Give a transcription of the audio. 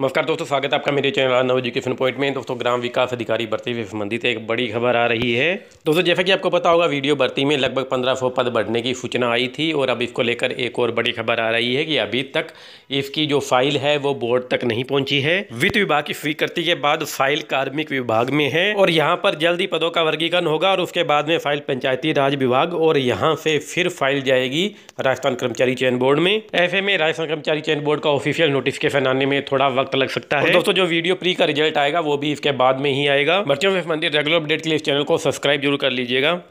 नमस्कार दोस्तों स्वागत है आपका मेरे चैनल नव एजुकेशन पॉइंट में दोस्तों ग्राम विकास अधिकारी भर्ती से संबंधित एक बड़ी खबर आ रही है दोस्तों जैसा कि आपको पता होगा वीडियो भर्ती में लगभग 1500 पद बढ़ने की सूचना आई थी और अब इसको लेकर एक और बड़ी खबर आ रही है कि अभी तक इसकी जो फाइल है वो बोर्ड तक नहीं पहुंची है वित्त विभाग की स्वीकृति के बाद फाइल कार्मिक विभाग में है और यहाँ पर जल्द ही पदों का वर्गीकरण होगा और उसके बाद में फाइल पंचायती राज विभाग और यहाँ से फिर फाइल जाएगी राजस्थान कर्मचारी चयन बोर्ड में ऐसे में राजस्थान कर्मचारी चयन बोर्ड का ऑफिशियल नोटिफिकेशन आने में थोड़ा वक्त लग सकता है दोस्तों जो वीडियो प्री का रिजल्ट आएगा वो भी इसके बाद में ही आएगा बच्चों से संबंधित रेगुलर अपडेट के लिए इस चैनल को सब्सक्राइब जरूर कर लीजिएगा